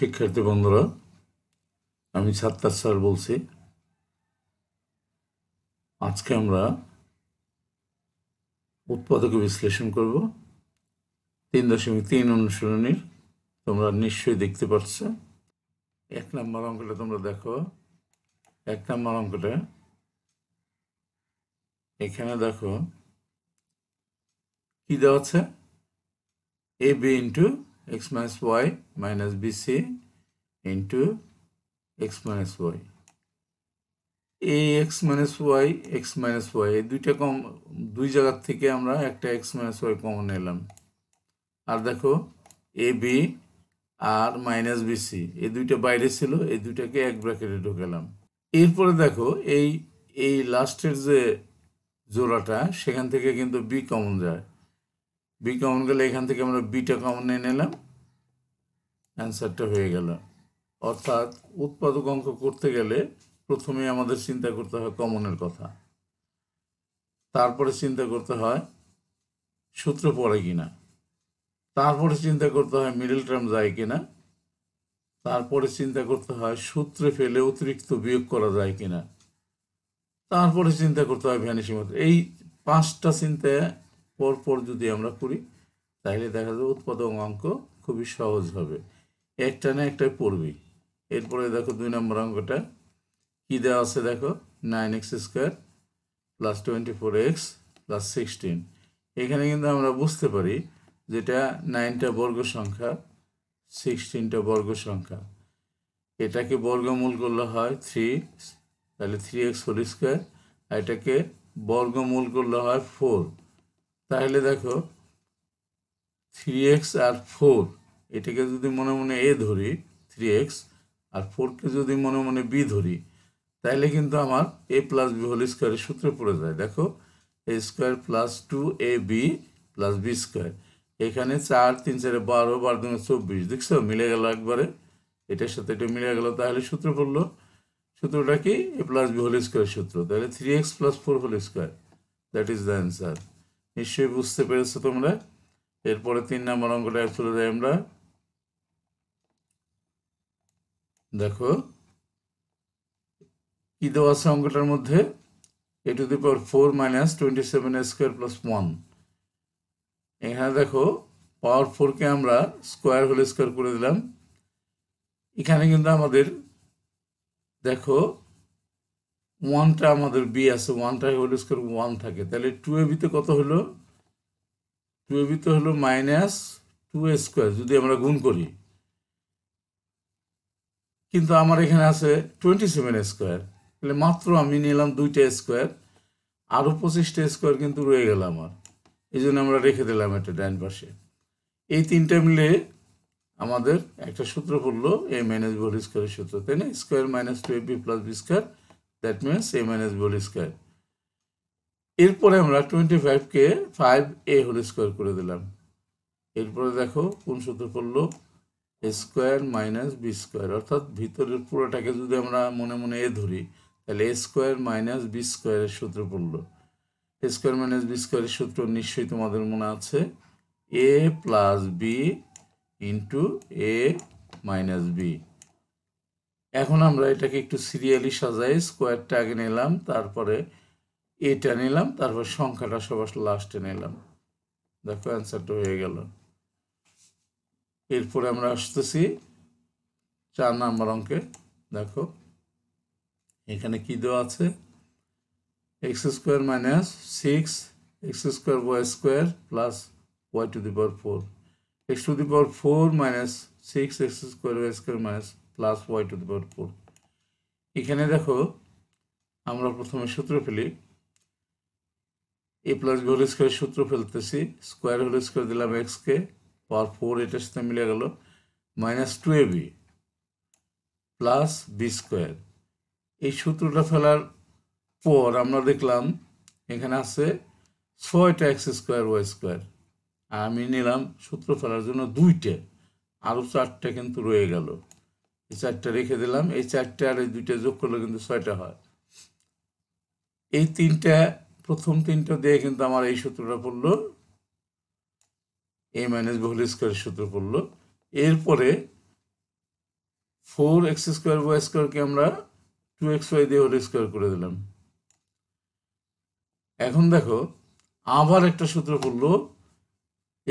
শিক্ষার্থী বন্ধুরা আমি সাত্তার স্যার বলছি আজকে আমরা উৎপাদক বিশ্লেষণ করব তিন দশমিক তিন অনুশীলনীর তোমরা নিশ্চয়ই দেখতে পাচ্ছ এক নম্বর অঙ্কটা তোমরা দেখো এক নম্বর অঙ্কটা এখানে দেখো কি দেওয়া আছে A B into x minus y minus bc into x minus y এই x minus y x minus y এই দুইটা কম দুই জায়গার থেকে আমরা একটা x minus y কমন নিলাম আর দেখো এ বি আর মাইনাস বিসি এই দুইটা বাইরে ছিল এই দুইটাকে এক ব্র্যাকেটে ঢোকালাম এরপরে দেখো এই এই লাস্টের যে জোড়াটা সেখান থেকে কিন্তু বি কমন যায় বি কমন গেলে এখান থেকে আমরা বিটা কমন নিয়ে নিলাম অ্যান্সারটা হয়ে গেল অর্থাৎ উৎপাদক অঙ্ক করতে গেলে প্রথমে আমাদের চিন্তা করতে হয় কমনের কথা তারপরে চিন্তা করতে হয় সূত্র পড়ে কিনা তারপরে চিন্তা করতে হয় মিডল টার্ম যায় কিনা তারপরে চিন্তা করতে হয় সূত্রে ফেলে অতিরিক্ত বিয়োগ করা যায় কিনা তারপরে চিন্তা করতে হয় ভ্যানিসিমত এই পাঁচটা চিন্তা পরপর যদি আমরা করি তাহলে দেখা যাবে উৎপাদক অঙ্ক খুবই সহজ হবে একটা না একটাই পড়বি এরপরে দেখো দুই নম্বর অঙ্কটা কী দেওয়া আছে দেখো nine X square plus twenty four X plus sixteen এখানে কিন্তু আমরা বুঝতে পারি যেটা নাইনটা বর্গ সংখ্যা সিক্সটিনটা বর্গ সংখ্যা এটাকে বর্গমূল করলে হয় থ্রি তাহলে থ্রি এক্স হোল স্কোয়ার আর এটাকে বর্গমূল করলে হয় ফোর তাহলে দেখো থ্রি এক্স আর ফোর এটাকে যদি মনে মনে এ ধরি থ্রি এক্স আর ফোরকে যদি মনে মনে বি ধরি তাহলে কিন্তু আমার এ প্লাস বি হোল স্কোয়ারের সূত্র পড়ে যায় দেখো A square plus two A B plus B square এখানে চার তিন চারে বারো বার দুনে চব্বিশ দেখছো মিলে গেল একবারে এটার সাথে এটা মিলে গেল তাহলে সূত্র পড়লো সূত্রটা কি A plus B whole square সূত্র তাহলে three X plus four whole square that is the answer নিশ্চয়ই বুঝতে পেরেছো তোমরা এরপরে তিন নম্বর অঙ্কটা চলে যাই আমরা দেখো কি দেওয়া আছে অঙ্কটার মধ্যে A to the power four minus twenty seven square plus one এখানে দেখো পাওয়ার ফোরকে আমরা স্কোয়ার হোল স্কোয়ার করে দিলাম এখানে কিন্তু আমাদের দেখো ওয়ানটা আমাদের বি আছে ওয়ানটা হোল স্কোয়ার ওয়ান থাকে তাহলে টু এ কত হলো টু এ হলো মাইনাস টু এ স্কোয়ার যদি আমরা গুণ করি কিন্তু আমার এখানে আছে টোয়েন্টি সেভেন স্কোয়ার তাহলে মাত্র আমি নিলাম দুইটা স্কোয়ার আরও পঁচিশটা স্কোয়ার কিন্তু রয়ে গেল আমার এই জন্য আমরা রেখে দিলাম এটা ডাইন পাশে এই তিনটা মিলে আমাদের একটা সূত্র পড়লো এ মাইনাস ভোল স্কোয়ারের সূত্র তাই না square minus two A B plus B square that means A minus বল স্কোয়ার এরপরে আমরা টোয়েন্টি ফাইভকে ফাইভ এ হোল স্কোয়ার করে দিলাম এরপরে দেখো কোন সূত্র পড়লো স্কোয়ার মাইনাস বি স্কোয়ার অর্থাৎ ভিতরের পুরোটাকে যদি আমরা মনে মনে এ ধরি তাহলে এ স্কোয়ার মাইনাস বি স্কোয়ারের সূত্র পড়লো এ স্কোয়ার মাইনাস বি স্কোয়ারের সূত্র নিশ্চয়ই তোমাদের মনে আছে A plus B into A minus B এখন আমরা এটাকে একটু সিরিয়ালি সাজাই স্কোয়ারটা আগে নিলাম তারপরে এটা নিলাম তারপর সংখ্যাটা সবার লাস্টে নিলাম দেখো অ্যান্সারটা হয়ে গেল এরপরে আমরা আসতেছি চার নাম্বার অঙ্কে দেখো এখানে কী দেওয়া আছে X square minus six X square Y square plus Y to the power four X to the power four minus six X square Y square minus plus Y to the power four এখানে দেখো আমরা প্রথমে সূত্র ফেলি এ plus B square সূত্র ফেলতেছি square whole square দিলাম এক্সকে পাওয়ার ফোর এটার সাথে মিলে গেল minus two A B plus B square এই সূত্রটা ফেলার পর আমরা দেখলাম এখানে আছে ছয়টা এক্স স্কোয়ার ওয়াই স্কোয়ার আর আমি নিলাম সূত্র ফেলার জন্য দুইটা আরও চারটে কিন্তু রয়ে গেল এই চারটা রেখে দিলাম এই চারটা আর এই দুইটা যোগ করলে কিন্তু ছয়টা হয় এই তিনটা প্রথম তিনটা দিয়ে কিন্তু আমার এই সূত্রটা পড়লো এ মাইনাস বহুল স্কোয়ারের সূত্র পড়লো এরপরে ফোর এক্স স্কোয়ার ওয়াই স্কোয়ারকে আমরা টু এক্স ওয়াই দিয়ে হোল স্কোয়ার করে দিলাম এখন দেখো আবার একটা সূত্র পড়লো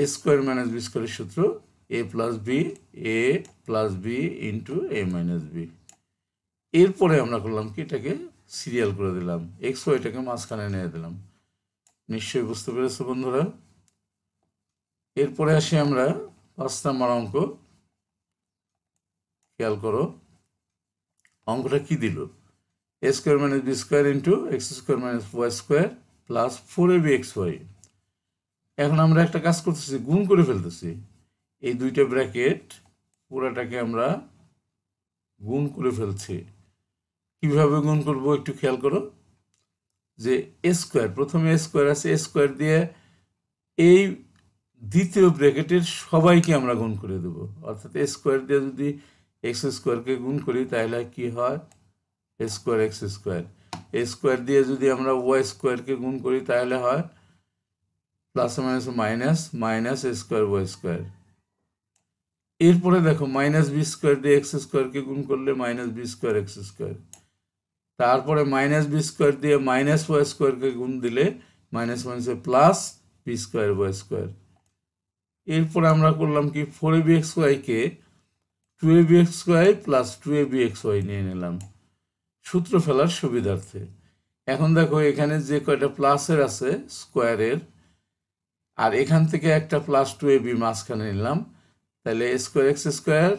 এ স্কোয়ার মাইনাস বি স্কোয়ারের সূত্র A plus B A plus B into A minus B এরপরে আমরা করলাম কি এটাকে সিরিয়াল করে দিলাম এক্স ওয়াইটাকে মাঝখানে নিয়ে দিলাম নিশ্চয়ই বুঝতে পেরেছো বন্ধুরা এরপরে আসি আমরা পাঁচ নাম্বার অঙ্ক খেয়াল করো অঙ্কটা কি দিল A square minus B square into X square minus Y square plus four A B X Y এখন আমরা একটা কাজ করতেছি গুণ করে ফেলতেছি এই দুইটা ব্র্যাকেট পুরাটাকে আমরা গুণ করে ফেলছি কিভাবে গুণ করব একটু খেয়াল করো যে এ স্কোয়ার প্রথমে এ স্কোয়ার আছে এ স্কোয়ার দিয়ে এই দ্বিতীয় ব্র্যাকেটের সবাইকে আমরা গুণ করে দেব অর্থাৎ এ স্কোয়ার দিয়ে যদি এক্স স্কোয়ারকে গুণ করি তাহলে কি হয় A square X square A square দিয়ে যদি আমরা ওয়াই স্কোয়ারকে গুণ করি তাহলে হয় plus minus minus minus A square Y square এরপরে দেখো মাইনাস বি স্কোয়ার দিয়ে এক্স স্কোয়ারকে গুণ করলে minus B square X square তারপরে মাইনাস বি স্কোয়ার দিয়ে মাইনাস ওয়াই স্কোয়ারকে গুণ দিলে মাইনাস মাইনাসে plus B square Y square এরপরে আমরা করলাম কি ফোর এ বি এক্স ওয়াইকে two A B X Y plus two A B X Y নিয়ে নিলাম সূত্র ফেলার সুবিধার্থে এখন দেখো এখানে যে কয়টা প্লাসের আছে স্কোয়ারের আর এখান থেকে একটা প্লাস টু এ বি মাঝখানে নিলাম তাহলে স্কোয়ার এক্স স্কোয়ার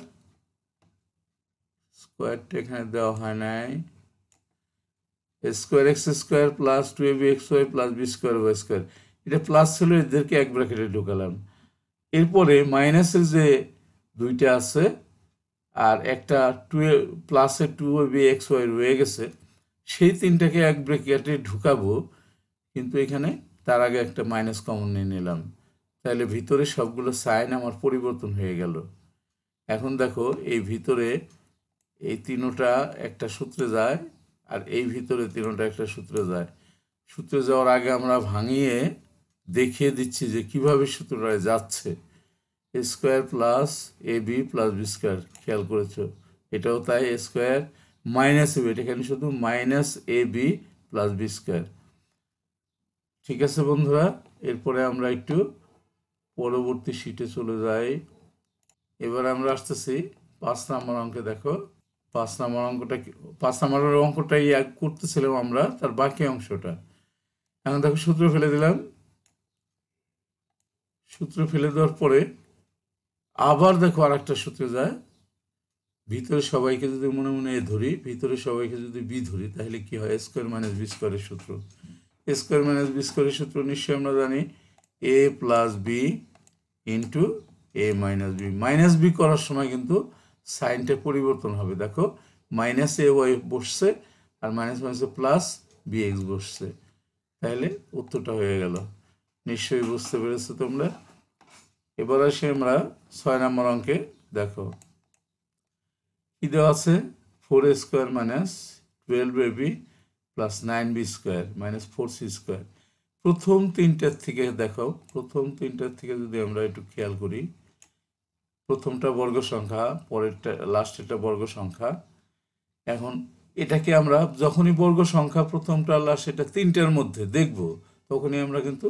স্কোয়ারটা এখানে দেওয়া হয় নাই square X square plus two A B X Y plus B square Y square এটা প্লাস ছিল এদেরকে এক ব্র্যাকেটে ঢুকালাম এরপরে মাইনাসের যে দুইটা আছে আর একটা টু এ প্লাসে two Y B X Y রয়ে গেছে সেই তিনটাকে এক ব্র্যাকেটে ঢুকাবো কিন্তু এখানে তার আগে একটা মাইনাস কমন নিয়ে নিলাম তাহলে ভিতরে সবগুলো সাইন আমার পরিবর্তন হয়ে গেল এখন দেখো এই ভিতরে এই তিনোটা একটা সূত্রে যায় আর এই ভিতরে তিনোটা একটা সূত্রে যায় সূত্রে যাওয়ার আগে আমরা ভাঙিয়ে দেখিয়ে দিচ্ছি যে কিভাবে সূত্রটা যাচ্ছে A square plus A B plus B square খেয়াল করেছো এটাও তাই A square minus A B এটা এখানে শুধু minus A B plus B square ঠিক আছে বন্ধুরা এরপরে আমরা একটু পরবর্তী শিটে চলে যাই এবার আমরা আসতেছি পাঁচ নম্বর অঙ্কে দেখো পাঁচ নম্বর অঙ্কটা পাঁচ নম্বরের অঙ্কটাই করতেছিলাম আমরা তার বাকি অংশটা এখন দেখো সূত্র ফেলে দিলাম সূত্র ফেলে দেওয়ার পরে আবার দেখো আর একটা সূত্রে যায় ভিতরে সবাইকে যদি মনে মনে এ ধরি ভিতরে সবাইকে যদি বি ধরি তাহলে কি হয় স্কোয়ার মাইনাস বি স্কোয়ারের সূত্র স্কোয়ার মাইনাস বি স্কোয়ারের সূত্র নিশ্চয়ই আমরা জানি A plus B into A minus B minus B করার সময় কিন্তু সাইনটা পরিবর্তন হবে দেখো মাইনাস এ ওয়াই বসছে আর মাইনাস মাইনাসে প্লাস বি এক্স বসছে তাহলে উত্তরটা হয়ে গেল নিশ্চয়ই বুঝতে পেরেছো তোমরা এবার আসি আমরা ছয় নম্বর অঙ্কে দেখো কি দেওয়া আছে four A square minus twelve A B plus nine B square minus four C square প্রথম তিনটার থেকে দেখো প্রথম তিনটার থেকে যদি আমরা একটু খেয়াল করি প্রথমটা বর্গ সংখ্যা পরেরটা লাস্টেরটা বর্গ সংখ্যা এখন এটাকে আমরা যখনই বর্গ সংখ্যা প্রথমটা লাস্ট এটা তিনটার মধ্যে দেখব তখনই আমরা কিন্তু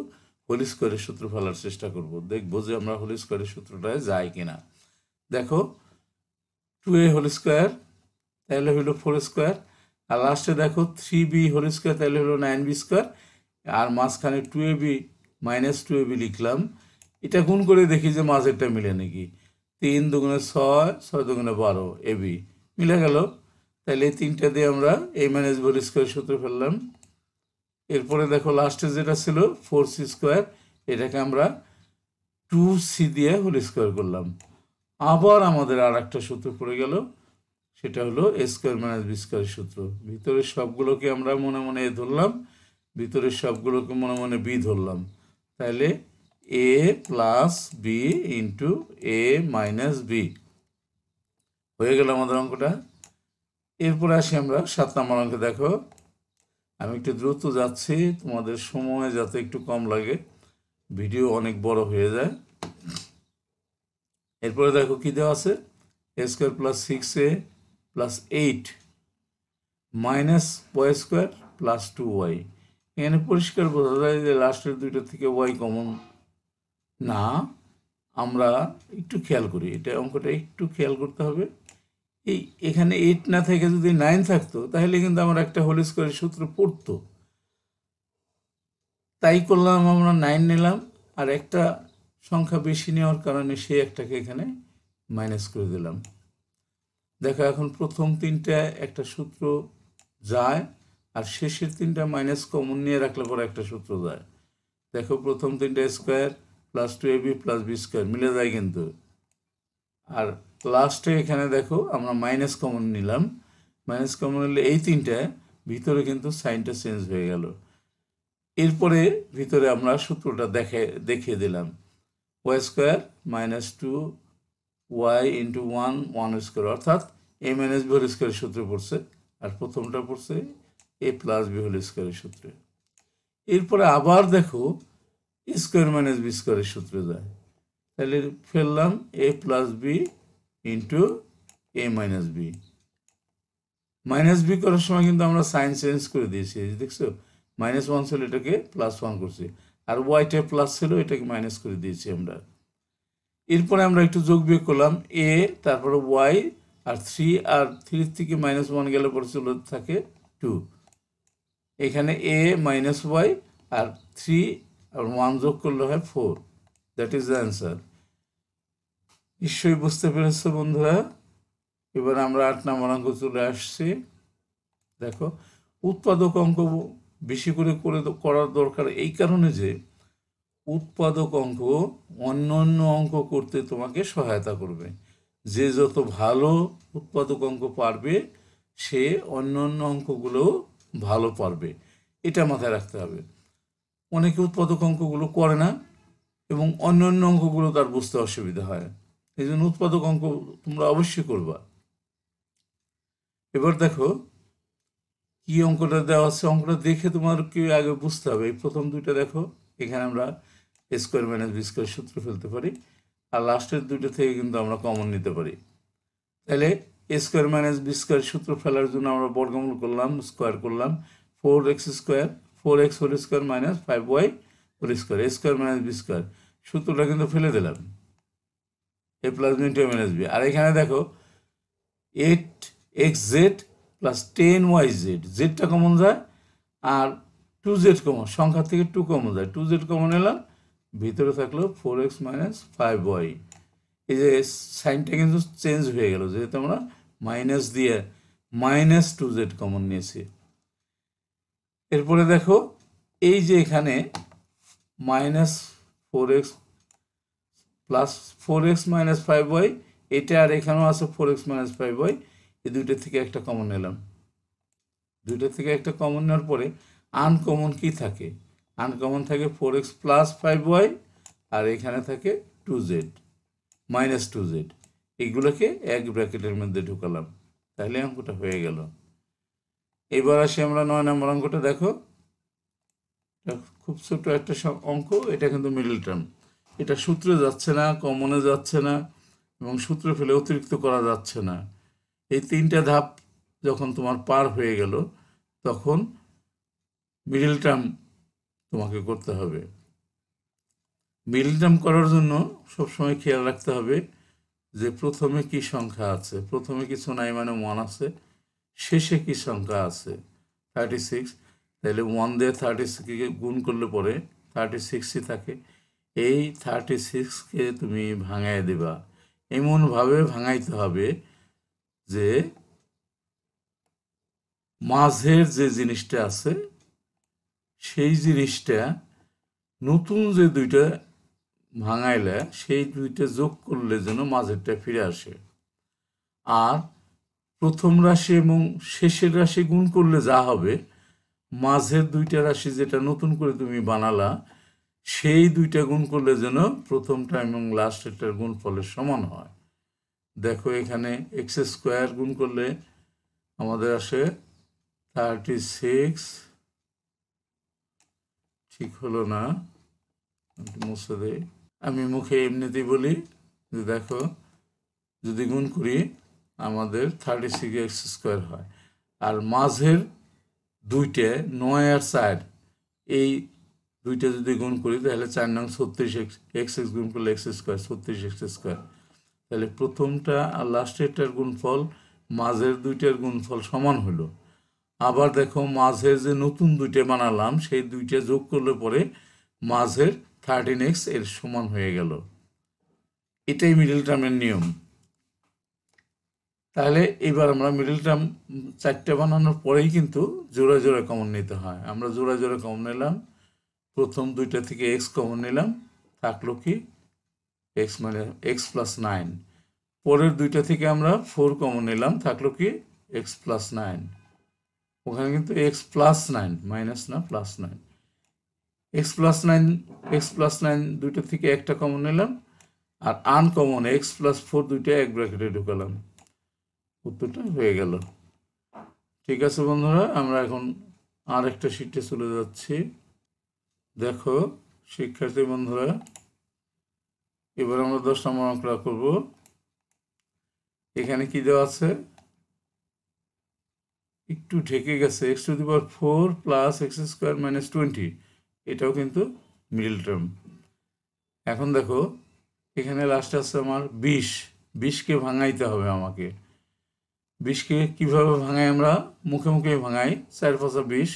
হলিস করে সূত্র ফেলার চেষ্টা করব দেখব যে আমরা হোল স্কোয়ারের সূত্রটায় যাই কিনা দেখো টু এ হোল স্কোয়ার তাহলে হলো ফোর স্কোয়ার আর লাস্টে দেখো থ্রি বি হোল স্কোয়ার তাহলে হলো নাইন বি স্কোয়ার আর মাঝখানে two A B minus two A B লিখলাম এটা গুণ করে দেখি যে মাঝেরটা মিলে নাকি তিন দুগুণে ছয় ছয় দুগুণে বারো এ বি মিলে গেল তাহলে এই তিনটা দিয়ে আমরা এই মাইনাস বল স্কোয়ার সূত্র ফেললাম এরপরে দেখো লাস্টে যেটা ছিল ফোর সি স্কোয়ার এটাকে আমরা টু সি দিয়ে হোল স্কোয়ার করলাম আবার আমাদের আর একটা সূত্র পড়ে গেল সেটা হলো A square minus B square সূত্র ভিতরের সবগুলোকে আমরা মনে মনে ধরলাম ভিতরের সবগুলোকে মনে মনে বি ধরলাম তাহলে A plus B into A minus B হয়ে গেল আমাদের অঙ্কটা এরপরে আসি আমরা সাত নম্বর অঙ্কে দেখো আমি একটু দ্রুত যাচ্ছি তোমাদের সময় যাতে একটু কম লাগে ভিডিও অনেক বড় হয়ে যায় এরপরে দেখো কী দেওয়া আছে A square plus six A plus eight minus Y square plus two Y এখানে পরিষ্কার বোঝা যায় যে লাস্টের দুইটা থেকে ওয়াই কমন না আমরা একটু খেয়াল করি এটা অঙ্কটা একটু খেয়াল করতে হবে এই এখানে এইট না থেকে যদি নাইন থাকতো তাহলে কিন্তু আমার একটা হোল স্কোয়ারের সূত্র পড়তো তাই করলাম আমরা নাইন নিলাম আর একটা সংখ্যা বেশি নেওয়ার কারণে সেই একটাকে এখানে মাইনাস করে দিলাম দেখো এখন প্রথম তিনটা একটা সূত্র যায় আর শেষের তিনটা মাইনাস কমন নিয়ে রাখলে পরে একটা সূত্র দেয় দেখো প্রথম তিনটা square plus two A B plus B square মিলে যায় কিন্তু আর লাস্টে এখানে দেখো আমরা মাইনাস কমন নিলাম মাইনাস কমন নিলে এই তিনটা ভিতরে কিন্তু সাইনটা চেঞ্জ হয়ে গেল এরপরে ভিতরে আমরা সূত্রটা দেখে দেখিয়ে দিলাম Y square minus two Y into one one square অর্থাৎ এম এন এস ভোর স্কোয়ার সূত্র পড়ছে আর প্রথমটা পড়ছে এ প্লাস বি হোল স্কোয়ারের সূত্রে এরপরে আবার দেখো স্কোয়ার মাইনাস বি স্কোয়ারের সূত্রে যায় তাহলে ফেললাম A plus B into A minus B minus B করার সময় কিন্তু আমরা সাইন চেঞ্জ করে দিয়েছি দেখছো মাইনাস ওয়ান ছিল এটাকে প্লাস ওয়ান করছি আর ওয়াইটা প্লাস ছিল এটাকে মাইনাস করে দিয়েছি আমরা এরপরে আমরা একটু যোগ বিয়োগ করলাম এ তারপরে ওয়াই আর থ্রি আর থ্রি থেকে মাইনাস ওয়ান গেলে পরে চলে থাকে টু এখানে এ মাইনাস ওয়াই আর থ্রি আর ওয়ান যোগ করলে হয় four that is the answer নিশ্চয়ই বুঝতে পেরেছ বন্ধুরা এবার আমরা আট নম্বর অঙ্ক চলে আসছি দেখো উৎপাদক অঙ্ক বেশি করে করে করার দরকার এই কারণে যে উৎপাদক অঙ্ক অন্য অন্য অঙ্ক করতে তোমাকে সহায়তা করবে যে যত ভালো উৎপাদক অঙ্ক পারবে সে অন্য অন্য অঙ্কগুলোও ভালো পারবে এটা মাথায় রাখতে হবে অনেকে উৎপাদক অঙ্কগুলো করে না এবং অন্য অন্য অঙ্কগুলো তার বুঝতে অসুবিধা হয় এই জন্য উৎপাদক অঙ্ক তোমরা অবশ্যই করবা এবার দেখো কি অঙ্কটা দেওয়া আছে অঙ্কটা দেখে তোমার কি আগে বুঝতে হবে এই প্রথম দুইটা দেখো এখানে আমরা স্কোয়ার মাইনাস বি স্কোয়ার সূত্র ফেলতে পারি আর লাস্টের দুইটা থেকে কিন্তু আমরা কমন নিতে পারি তাহলে A square minus B square সূত্র ফেলার জন্য আমরা বর্গমূল করলাম স্কোয়ার করলাম four X square four X whole square minus five Y whole square A square minus B square সূত্রটা কিন্তু ফেলে দিলাম A plus B two minus B আর এখানে দেখো eight X Z plus ten Y Z জেডটা common যায় আর টু জেড কমন সংখ্যা থেকে টু কমন যায় টু জেড কমন এলাম ভিতরে থাকলো four X minus five Y এই যে সাইনটা কিন্তু চেঞ্জ হয়ে গেল যেহেতু আমরা মাইনাস দিয়ে মাইনাস টু জেড কমন নিয়েছি এরপরে দেখো এই যে এখানে minus four X plus four X minus five Y এটা আর এখানেও আছে four X minus five Y এই দুইটা থেকে একটা কমন নিলাম দুইটা থেকে একটা কমন নেওয়ার পরে আনকমন কি থাকে আনকমন থাকে four X plus five Y আর এখানে থাকে two Z minus two Z এগুলোকে এক ব্র্যাকেটের মধ্যে ঢুকালাম তাহলে অঙ্কটা হয়ে গেল এবার আসি আমরা নয় নম্বর অঙ্কটা দেখো খুব ছোট একটা অঙ্ক এটা কিন্তু মিডল টার্ম এটা সূত্রে যাচ্ছে না কমনে যাচ্ছে না এবং সূত্র ফেলে অতিরিক্ত করা যাচ্ছে না এই তিনটা ধাপ যখন তোমার পার হয়ে গেল তখন মিডল টার্ম তোমাকে করতে হবে মিডল টার্ম করার জন্য সবসময় খেয়াল রাখতে হবে যে প্রথমে কি সংখ্যা আছে প্রথমে কিছু নাই মানে ওয়ান আছে শেষে কি সংখ্যা আছে থার্টি সিক্স তাহলে ওয়ান দিয়ে থার্টি সিক্সকে গুণ করলে পরে থার্টি সিক্সই থাকে এই থার্টি সিক্সকে তুমি ভাঙায় দেবা এমনভাবে ভাঙাইতে হবে যে মাঝের যে জিনিসটা আছে সেই জিনিসটা নতুন যে দুইটা ভাঙাইলে সেই দুইটা যোগ করলে যেন মাঝেরটা ফিরে আসে আর প্রথম রাশি এবং শেষের রাশি গুণ করলে যা হবে মাঝের দুইটা রাশি যেটা নতুন করে তুমি বানালা সেই দুইটা গুণ করলে যেন প্রথমটা এবং লাস্টেরটার গুণ ফলের সমান হয় দেখো এখানে এক্স স্কোয়ার গুণ করলে আমাদের আসে থার্টি সিক্স ঠিক হলো না মুছে দেয় আমি মুখে এমনিতেই বলি যে দেখো যদি গুণ করি আমাদের থার্টি সিক্স এক্স স্কোয়ার হয় আর মাঝের দুইটে নয় আর চার এই দুইটা যদি গুণ করি তাহলে চার নং ছত্রিশ এক্স এক্স এক্স গুণ করলে এক্স স্কোয়ার ছত্রিশ এক্স স্কোয়ার তাহলে প্রথমটা আর লাস্টেরটার গুণফল মাঝের দুইটার গুণফল সমান হলো আবার দেখো মাঝের যে নতুন দুইটা বানালাম সেই দুইটা যোগ করলে পরে মাঝের থার্টিন এক্স এর সমান হয়ে গেল এটাই মিডিল টার্মের নিয়ম তাহলে এবার আমরা মিডিল টার্ম চারটে বানানোর পরেই কিন্তু জোড়া জোড়া কমন নিতে হয় আমরা জোড়া জোড়া কমন নিলাম প্রথম দুইটা থেকে এক্স কমন নিলাম থাকলো কি এক্স মানে এক্স প্লাস নাইন পরের দুইটা থেকে আমরা ফোর কমন নিলাম থাকলো কি এক্স প্লাস নাইন ওখানে কিন্তু এক্স প্লাস নাইন মাইনাস না plus nine X plus nine X plus nine দুইটা থেকে একটা কমন নিলাম আর আনকমন এক্স প্লাস ফোর দুইটা এক ব্র্যাকেটে ঢুকালাম উত্তরটা হয়ে গেল ঠিক আছে বন্ধুরা আমরা এখন আর একটা শিটে চলে যাচ্ছি দেখো শিক্ষার্থী বন্ধুরা এবার আমরা দশ নম্বর অঙ্কটা করব এখানে কি দেওয়া আছে একটু ঢেকে গেছে X to the four plus X square minus twenty এটাও কিন্তু মিডিল টার্ম এখন দেখো এখানে লাস্ট আসছে আমার বিষ বিষকে ভাঙাইতে হবে আমাকে বিষকে কিভাবে ভাঙাই আমরা মুখে মুখে ভাঙাই চার পাঁচা বিষ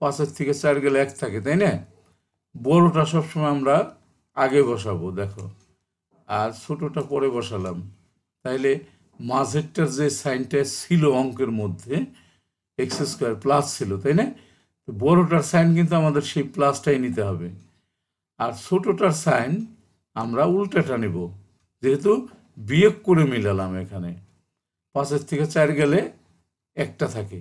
পাঁচের থেকে চার গেলে এক থাকে তাই না বড়টা সবসময় আমরা আগে বসাবো দেখো আর ছোটোটা পরে বসালাম তাইলে মাঝেরটার যে সাইনটা ছিল অঙ্কের মধ্যে এক্স স্কোয়ার প্লাস ছিল তাই না তো বড়টার সাইন কিন্তু আমাদের সেই প্লাসটাই নিতে হবে আর ছোটোটার সাইন আমরা উল্টাটা নেব যেহেতু বিয়োগ করে মিলালাম এখানে পাঁচের থেকে চার গেলে একটা থাকে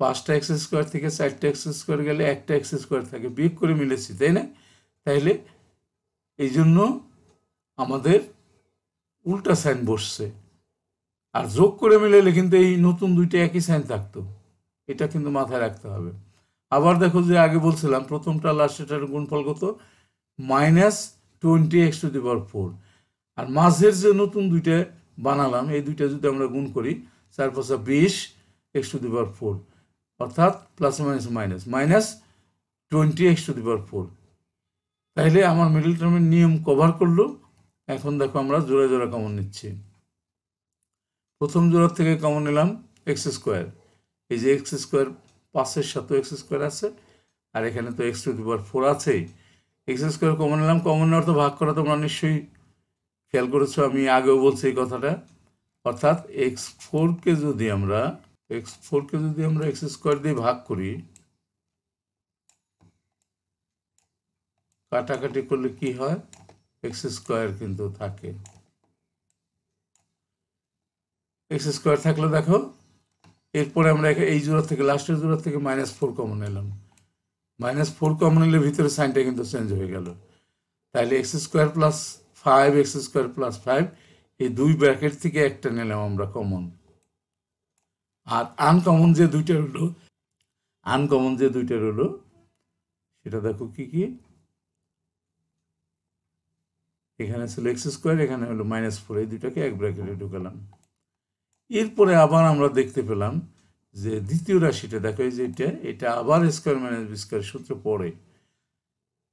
পাঁচটা এক্স স্কোয়ার থেকে চারটা এক্স স্কোয়ার গেলে একটা এক্স স্কোয়ার থাকে বিয়োগ করে মিলেছি তাই না তাইলে এই জন্য আমাদের উল্টা সাইন বসছে আর যোগ করে মিলেলে কিন্তু এই নতুন দুইটা একই সাইন থাকতো এটা কিন্তু মাথায় রাখতে হবে আবার দেখো যে আগে বলছিলাম প্রথমটা লাস্ট এটার গুণফল কত minus twenty X to the power four আর মাঝের যে নতুন দুইটা বানালাম এই দুইটা যদি আমরা গুণ করি চার পাঁচা বিশ X to the power four অর্থাৎ plus minus minus minus twenty X to the power four তাহলে আমার মিডল টার্মের নিয়ম কভার করলো এখন দেখো আমরা জোড়া জোড়া কমন নিচ্ছি প্রথম জোড়ার থেকে কমন নিলাম এক্স স্কোয়ার এই যে এক্স স্কোয়ার পাঁচের সাথে এক্স স্কোয়ার আছে আর এখানে তো X to the power four আছেই এক্স স্কোয়ার কমন নিলাম কমন নেওয়ার তো ভাগ করা তোমরা নিশ্চয়ই খেয়াল করেছো আমি আগেও বলছি এই কথাটা অর্থাৎ এক্স ফোরকে যদি আমরা এক্স ফোরকে যদি আমরা এক্স স্কোয়ার দিয়ে ভাগ করি কাটাকাটি করলে কি হয় এক্স স্কোয়ার কিন্তু থাকে এক্স স্কোয়ার থাকলে দেখো এরপরে আমরা এই জোড়া থেকে লাস্টের জোড়া থেকে মাইনাস ফোর কমন এলাম মাইনাস ফোর কমন এলে ভিতরে সাইনটা কিন্তু চেঞ্জ হয়ে গেল তাহলে X square plus five X square plus five এই দুই ব্র্যাকেট থেকে একটা নিলাম আমরা কমন আর আনকমন যে দুইটা রইল আনকমন যে দুইটা রইল সেটা দেখো কি কি এখানে ছিল এক্স স্কোয়ার এখানে হলো মাইনাস ফোর এই দুইটাকে এক ব্র্যাকেটে ঢুকালাম এরপরে আবার আমরা দেখতে পেলাম যে দ্বিতীয় রাশিটা দেখো যায় যে এটা এটা আবার স্কোয়ার মাইনাস বি স্কোয়ার পড়ে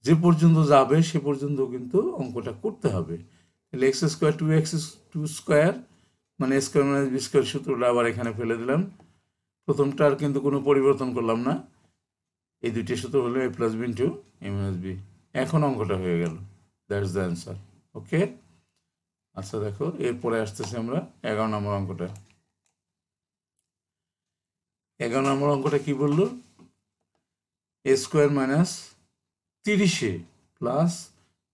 যে পর্যন্ত যাবে সে পর্যন্ত কিন্তু অঙ্কটা করতে হবে তাহলে X square two X two square মানে স্কোয়ার মাইনাস বি স্কোয়ার সূত্রটা আবার এখানে ফেলে দিলাম প্রথমটার কিন্তু কোনো পরিবর্তন করলাম না এই দুইটি সূত্র হলো A plus B into A minus B এখন অঙ্কটা হয়ে গেল দ্যাটস দ্য অ্যান্সার ওকে আচ্ছা দেখো এরপরে আসতেছি আমরা এগারো নম্বর অঙ্কটা এগারো নম্বর অঙ্কটা কি বললো এ স্কোয়ার মাইনাস তিরিশে প্লাস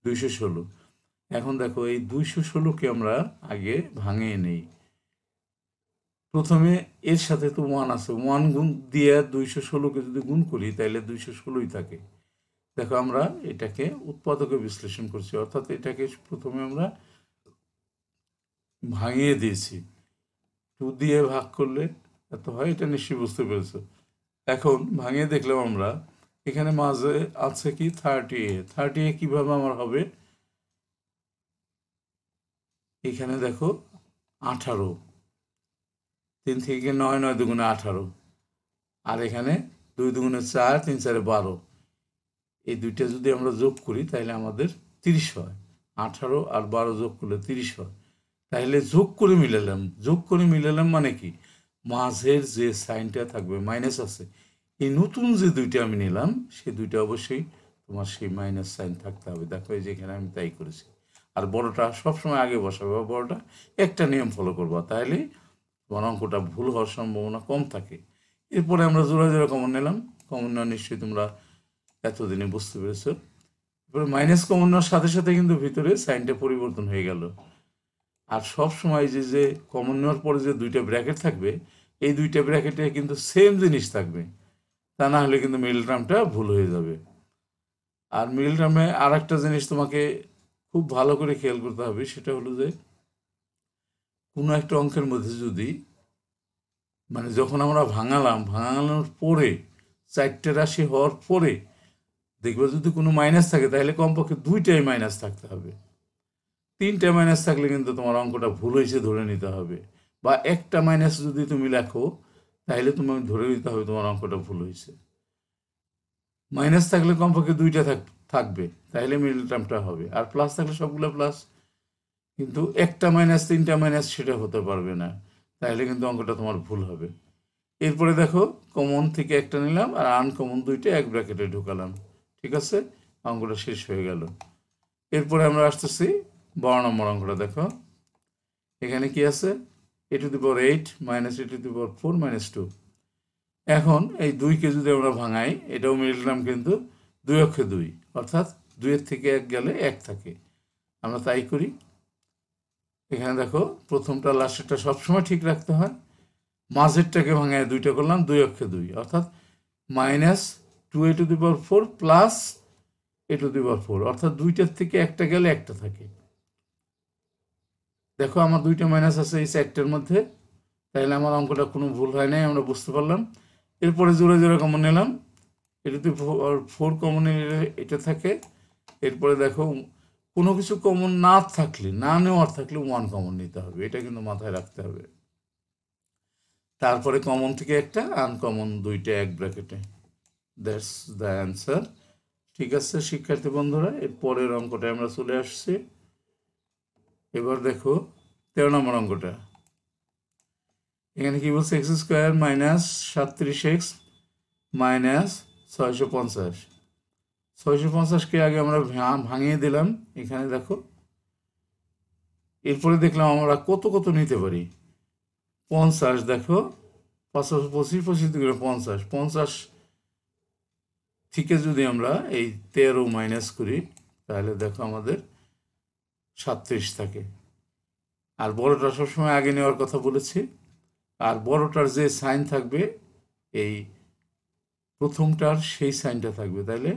দুইশো ষোলো এখন দেখো এই দুইশো ষোলোকে আমরা আগে ভাঙিয়ে নেই প্রথমে এর সাথে তো ওয়ান আছে ওয়ান গুণ দিয়ে দুইশো ষোলোকে যদি গুণ করি তাহলে দুইশো ষোলোই থাকে দেখো আমরা এটাকে উৎপাদকে বিশ্লেষণ করছি অর্থাৎ এটাকে প্রথমে আমরা ভাঙিয়ে দিয়েছি টু দিয়ে ভাগ করলে এত হয় এটা নিশ্চয়ই বুঝতে পেরেছ এখন ভাঙিয়ে দেখলাম আমরা এখানে মাঝে আছে কি থার্টি এ থার্টি এ কীভাবে আমার হবে এখানে দেখো আঠারো তিন থেকে নয় নয় দুগুণে আঠারো আর এখানে দুই দুগুণে চার তিন চারে বারো এই দুইটা যদি আমরা যোগ করি তাহলে আমাদের তিরিশ হয় আঠারো আর বারো যোগ করলে তিরিশ হয় তাহলে যোগ করে মিলালাম যোগ করে মিলালাম মানে কি মাঝের যে সাইনটা থাকবে মাইনাস আছে এই নতুন যে দুইটা আমি নিলাম সে দুইটা অবশ্যই তোমার সেই মাইনাস সাইন থাকতে হবে দেখো এই যেখানে আমি তাই করেছি আর বড়টা সবসময় আগে বসাবে বা বড়টা একটা নিয়ম ফলো করবো তাহলে তোমার অঙ্কটা ভুল হওয়ার সম্ভাবনা কম থাকে এরপরে আমরা জোড়া জোড়া কমন নিলাম কমন নেওয়া নিশ্চয়ই তোমরা এতদিনে বুঝতে পেরেছ এরপরে মাইনাস কমন নেওয়ার সাথে সাথে কিন্তু ভিতরে সাইনটা পরিবর্তন হয়ে গেল আর সব সময় যে যে কমন নেওয়ার পরে যে দুইটা ব্র্যাকেট থাকবে এই দুইটা ব্র্যাকেটে কিন্তু সেম জিনিস থাকবে তা না হলে কিন্তু মিল টার্মটা ভুল হয়ে যাবে আর মিল টার্মে আর একটা জিনিস তোমাকে খুব ভালো করে খেয়াল করতে হবে সেটা হলো যে কোনো একটা অঙ্কের মধ্যে যদি মানে যখন আমরা ভাঙালাম ভাঙানোর পরে চারটে রাশি হওয়ার পরে দেখবে যদি কোনো মাইনাস থাকে তাহলে কমপক্ষে দুইটাই মাইনাস থাকতে হবে তিনটা মাইনাস থাকলে কিন্তু তোমার অঙ্কটা ভুল হয়েছে ধরে নিতে হবে বা একটা মাইনাস যদি তুমি লেখো তাহলে তুমি ধরে নিতে হবে তোমার অঙ্কটা ভুল হয়েছে মাইনাস থাকলে কমপক্ষে দুইটা থাকবে তাহলে মিডল টার্মটা হবে আর প্লাস থাকলে সবগুলো প্লাস কিন্তু একটা মাইনাস তিনটা মাইনাস সেটা হতে পারবে না তাহলে কিন্তু অঙ্কটা তোমার ভুল হবে এরপরে দেখো কমন থেকে একটা নিলাম আর আনকমন দুইটা এক ব্র্যাকেটে ঢুকালাম ঠিক আছে অঙ্কটা শেষ হয়ে গেল এরপরে আমরা আসতেছি বর্ণমর অঙ্কটা দেখো এখানে কি আছে এ to the power eight minus A to the power four minus two এখন এই দুইকে যদি আমরা ভাঙাই এটাও মিললাম কিন্তু দুই অক্ষে দুই অর্থাৎ দুইয়ের থেকে এক গেলে এক থাকে আমরা তাই করি এখানে দেখো প্রথমটা লাস্টেরটা সবসময় ঠিক রাখতে হয় মাঝেরটাকে ভাঙায় দুইটা করলাম দুই অক্ষে দুই অর্থাৎ minus two A to the power four plus A to the power four অর্থাৎ দুইটার থেকে একটা গেলে একটা থাকে দেখো আমার দুইটা মাইনাস আছে এই চারটের মধ্যে তাহলে আমার অঙ্কটা কোনো ভুল হয় নাই আমরা বুঝতে পারলাম এরপরে জোরে জোরে কমন নিলাম এটাতে ফোর কমন এটা থাকে এরপরে দেখো কোনো কিছু কমন না থাকলে না নেওয়ার থাকলে ওয়ান কমন নিতে হবে এটা কিন্তু মাথায় রাখতে হবে তারপরে কমন থেকে একটা আনকমন দুইটা এক ব্র্যাকেটে দ্যাটস দ্য অ্যান্সার ঠিক আছে শিক্ষার্থী বন্ধুরা এর পরের আমরা চলে আসছি এবার দেখো তেরো নম্বর অঙ্কটা এখানে কি বলছে এক্স স্কোয়ার মাইনাস সাতত্রিশ এক্স মাইনাস ছয়শো পঞ্চাশ ছয়শো পঞ্চাশকে আগে আমরা ভাঙিয়ে দিলাম এখানে দেখো এরপরে দেখলাম আমরা কত কত নিতে পারি পঞ্চাশ দেখো পাঁচশো পঁচিশ পঁচিশ দিকে পঞ্চাশ পঞ্চাশ থেকে যদি আমরা এই তেরো মাইনাস করি তাহলে দেখো আমাদের সাতত্রিশ থাকে আর বড়টা সবসময় আগে নেওয়ার কথা বলেছি আর বড়টার যে সাইন থাকবে এই প্রথমটার সেই সাইনটা থাকবে তাহলে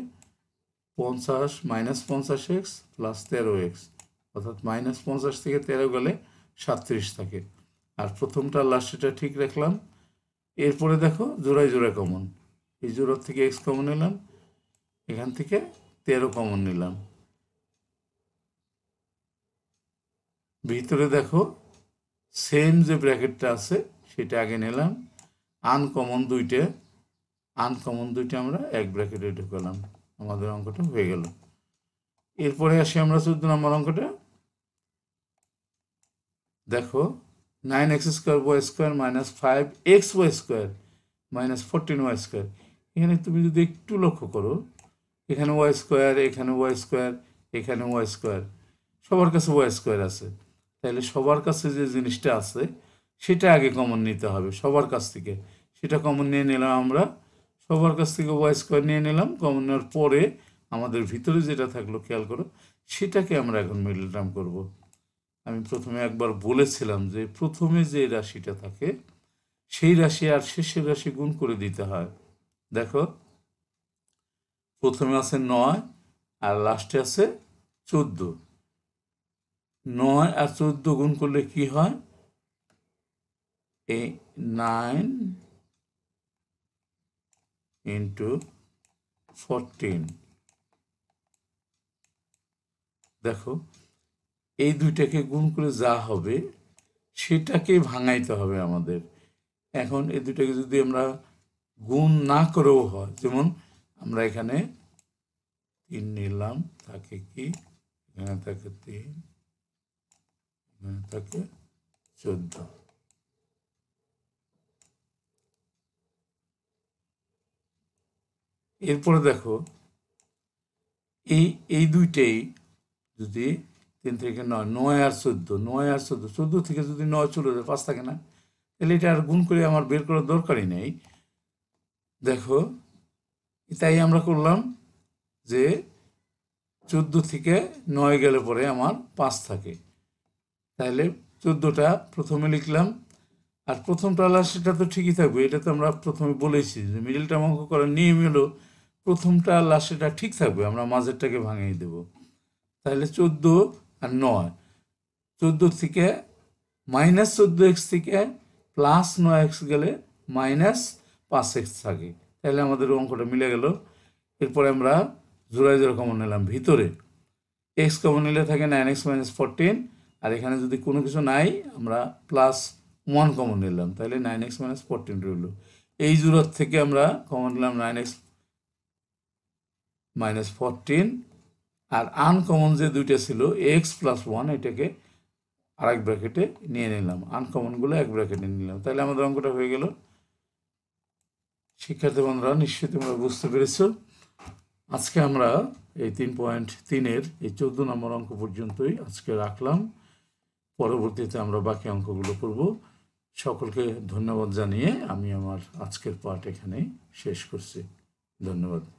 পঞ্চাশ মাইনাস পঞ্চাশ এক্স প্লাস তেরো এক্স অর্থাৎ মাইনাস পঞ্চাশ থেকে তেরো গেলে সাতত্রিশ থাকে আর প্রথমটা লাস্টটা ঠিক রাখলাম এরপরে দেখো জোড়ায় জোড়ায় কমন এই জোড়ার থেকে এক্স কমন নিলাম এখান থেকে তেরো কমন নিলাম ভিতরে দেখো সেম যে ব্র্যাকেটটা আছে সেটা আগে নিলাম আনকমন দুইটা আনকমন দুইটা আমরা এক ব্র্যাকেটে ঢুকালাম আমাদের অঙ্কটা হয়ে গেল এরপরে আসি আমরা চোদ্দ নম্বর অঙ্কটা দেখো nine X square Y square minus five X Y square minus fourteen Y square এখানে তুমি যদি একটু লক্ষ্য করো এখানে ওয়াই স্কোয়ার এখানে ওয়াই স্কোয়ার এখানে ওয়াই স্কোয়ার সবার কাছে ওয়াই স্কোয়ার আছে তাহলে সবার কাছে যে জিনিসটা আছে সেটা আগে কমন নিতে হবে সবার কাছ থেকে সেটা কমন নিয়ে নিলাম আমরা সবার কাছ থেকে ওয়াই স্কোয়ার নিয়ে নিলাম কমন নেওয়ার পরে আমাদের ভিতরে যেটা থাকলো খেয়াল করো সেটাকে আমরা এখন মিডল টার্ম করব আমি প্রথমে একবার বলেছিলাম যে প্রথমে যে রাশিটা থাকে সেই রাশি আর শেষের রাশি গুণ করে দিতে হয় দেখো প্রথমে আছে নয় আর লাস্টে আছে চোদ্দো নয় আর চোদ্দ গুণ করলে কি হয় এ নাইন ইন্টু ফোরটিন দেখো এই দুইটাকে গুণ করে যা হবে সেটাকে ভাঙাইতে হবে আমাদের এখন এই দুটাকে যদি আমরা গুণ না করেও হয় যেমন আমরা এখানে তিন নিলাম তাকে কি এখানে তাকে তিন চোদ্দ এরপরে দেখো এই এই দুইটাই যদি তিন থেকে নয় নয় আর চোদ্দ নয় আর চোদ্দ চোদ্দ থেকে যদি নয় চলে যায় পাঁচ থাকে না তাহলে এটা আর গুণ করে আমার বের করার দরকারই নেই দেখো তাই আমরা করলাম যে চোদ্দ থেকে নয় গেলে পরে আমার পাঁচ থাকে তাহলে চোদ্দোটা প্রথমে লিখলাম আর প্রথমটা লাস্ট সেটা তো ঠিকই থাকবে এটা তো আমরা প্রথমে বলেছি যে মিডিলটা অঙ্ক করার নিয়ম হলো প্রথমটা লাস্ট ঠিক থাকবে আমরা মাঝেরটাকে ভাঙিয়ে দেব তাহলে চোদ্দো আর নয় চোদ্দো থেকে মাইনাস চোদ্দো এক্স থেকে প্লাস নয় এক্স গেলে মাইনাস পাঁচ এক্স থাকে তাহলে আমাদের অঙ্কটা মিলে গেল এরপরে আমরা জোড়ায় জোড়া কমন নিলাম ভিতরে এক্স কমন নিলে থাকে নাইন এক্স মাইনাস ফোরটিন আর এখানে যদি কোনো কিছু নাই আমরা প্লাস ওয়ান কমন নিলাম তাহলে নাইন এক্স মাইনাস ফোরটিন রইল এই জুরোর থেকে আমরা কমন নিলাম নাইন এক্স মাইনাস ফোরটিন আর আনকমন যে দুইটা ছিল এক্স প্লাস ওয়ান এটাকে আর এক ব্র্যাকেটে নিয়ে নিলাম আনকমনগুলো এক ব্র্যাকেটে নিলাম তাহলে আমাদের অঙ্কটা হয়ে গেল শিক্ষার্থী বন্ধুরা নিশ্চয়ই তোমরা বুঝতে পেরেছ আজকে আমরা এই তিন পয়েন্ট তিনের এই চোদ্দ নম্বর অঙ্ক পর্যন্তই আজকে রাখলাম পরবর্তীতে আমরা বাকি অঙ্কগুলো করব সকলকে ধন্যবাদ জানিয়ে আমি আমার আজকের পাঠ এখানে শেষ করছি ধন্যবাদ